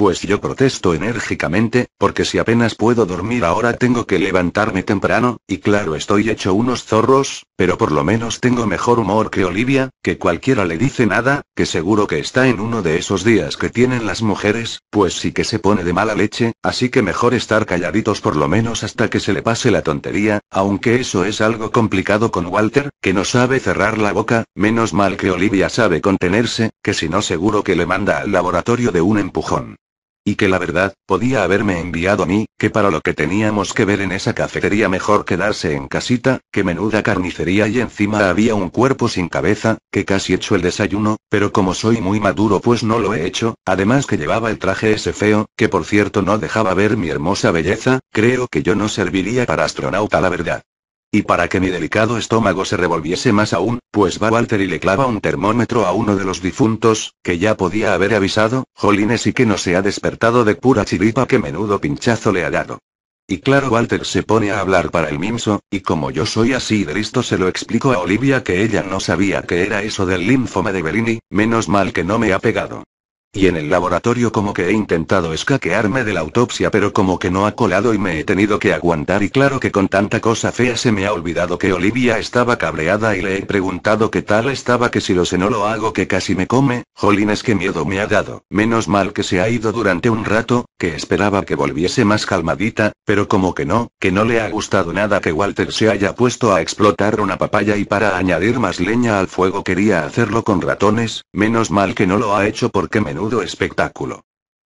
Pues yo protesto enérgicamente, porque si apenas puedo dormir ahora tengo que levantarme temprano, y claro estoy hecho unos zorros, pero por lo menos tengo mejor humor que Olivia, que cualquiera le dice nada, que seguro que está en uno de esos días que tienen las mujeres, pues sí que se pone de mala leche, así que mejor estar calladitos por lo menos hasta que se le pase la tontería, aunque eso es algo complicado con Walter, que no sabe cerrar la boca, menos mal que Olivia sabe contenerse, que si no seguro que le manda al laboratorio de un empujón. Y que la verdad, podía haberme enviado a mí, que para lo que teníamos que ver en esa cafetería mejor quedarse en casita, que menuda carnicería y encima había un cuerpo sin cabeza, que casi hecho el desayuno, pero como soy muy maduro pues no lo he hecho, además que llevaba el traje ese feo, que por cierto no dejaba ver mi hermosa belleza, creo que yo no serviría para astronauta la verdad. Y para que mi delicado estómago se revolviese más aún, pues va Walter y le clava un termómetro a uno de los difuntos, que ya podía haber avisado, jolines y que no se ha despertado de pura chiripa que menudo pinchazo le ha dado. Y claro, Walter se pone a hablar para el mimso, y como yo soy así de listo se lo explico a Olivia que ella no sabía que era eso del linfoma de Bellini, menos mal que no me ha pegado. Y en el laboratorio como que he intentado escaquearme de la autopsia pero como que no ha colado y me he tenido que aguantar y claro que con tanta cosa fea se me ha olvidado que Olivia estaba cabreada y le he preguntado qué tal estaba que si lo sé no lo hago que casi me come, jolines que miedo me ha dado, menos mal que se ha ido durante un rato, que esperaba que volviese más calmadita, pero como que no, que no le ha gustado nada que Walter se haya puesto a explotar una papaya y para añadir más leña al fuego quería hacerlo con ratones, menos mal que no lo ha hecho porque menos Saludo espectáculo.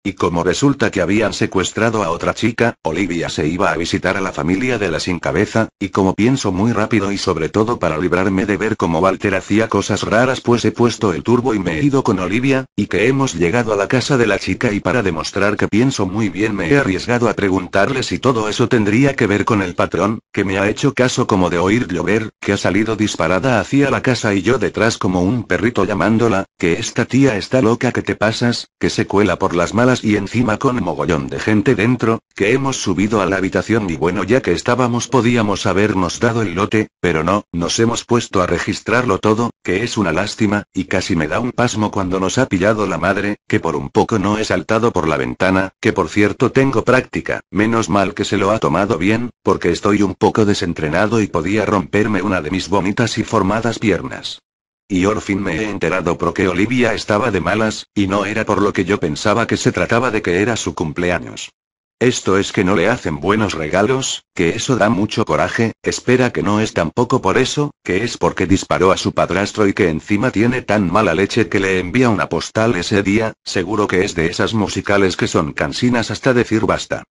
Y como resulta que habían secuestrado a otra chica, Olivia se iba a visitar a la familia de la sin cabeza, y como pienso muy rápido y sobre todo para librarme de ver cómo Walter hacía cosas raras pues he puesto el turbo y me he ido con Olivia, y que hemos llegado a la casa de la chica y para demostrar que pienso muy bien me he arriesgado a preguntarle si todo eso tendría que ver con el patrón, que me ha hecho caso como de oír llover, que ha salido disparada hacia la casa y yo detrás como un perrito llamándola, que esta tía está loca que te pasas, que se cuela por las malas y encima con mogollón de gente dentro, que hemos subido a la habitación y bueno ya que estábamos podíamos habernos dado el lote, pero no, nos hemos puesto a registrarlo todo, que es una lástima, y casi me da un pasmo cuando nos ha pillado la madre, que por un poco no he saltado por la ventana, que por cierto tengo práctica, menos mal que se lo ha tomado bien, porque estoy un poco desentrenado y podía romperme una de mis bonitas y formadas piernas. Y orfin me he enterado porque que Olivia estaba de malas, y no era por lo que yo pensaba que se trataba de que era su cumpleaños. Esto es que no le hacen buenos regalos, que eso da mucho coraje, espera que no es tampoco por eso, que es porque disparó a su padrastro y que encima tiene tan mala leche que le envía una postal ese día, seguro que es de esas musicales que son cansinas hasta decir basta.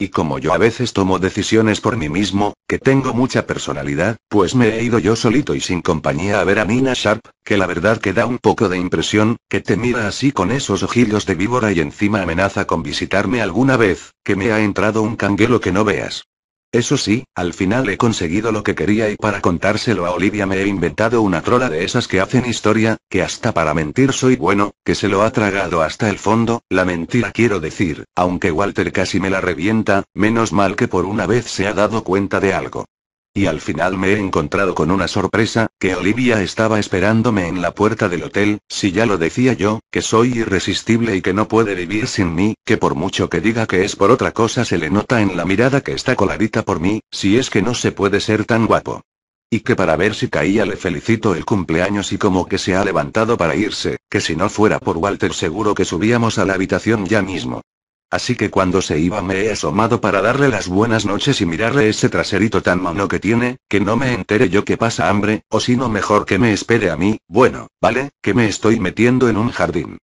Y como yo a veces tomo decisiones por mí mismo, que tengo mucha personalidad, pues me he ido yo solito y sin compañía a ver a Nina Sharp, que la verdad que da un poco de impresión, que te mira así con esos ojillos de víbora y encima amenaza con visitarme alguna vez, que me ha entrado un canguelo que no veas. Eso sí, al final he conseguido lo que quería y para contárselo a Olivia me he inventado una trola de esas que hacen historia, que hasta para mentir soy bueno, que se lo ha tragado hasta el fondo, la mentira quiero decir, aunque Walter casi me la revienta, menos mal que por una vez se ha dado cuenta de algo. Y al final me he encontrado con una sorpresa, que Olivia estaba esperándome en la puerta del hotel, si ya lo decía yo, que soy irresistible y que no puede vivir sin mí, que por mucho que diga que es por otra cosa se le nota en la mirada que está coladita por mí, si es que no se puede ser tan guapo. Y que para ver si caía le felicito el cumpleaños y como que se ha levantado para irse, que si no fuera por Walter seguro que subíamos a la habitación ya mismo. Así que cuando se iba me he asomado para darle las buenas noches y mirarle ese traserito tan mono que tiene, que no me entere yo que pasa hambre, o si no mejor que me espere a mí, bueno, vale, que me estoy metiendo en un jardín.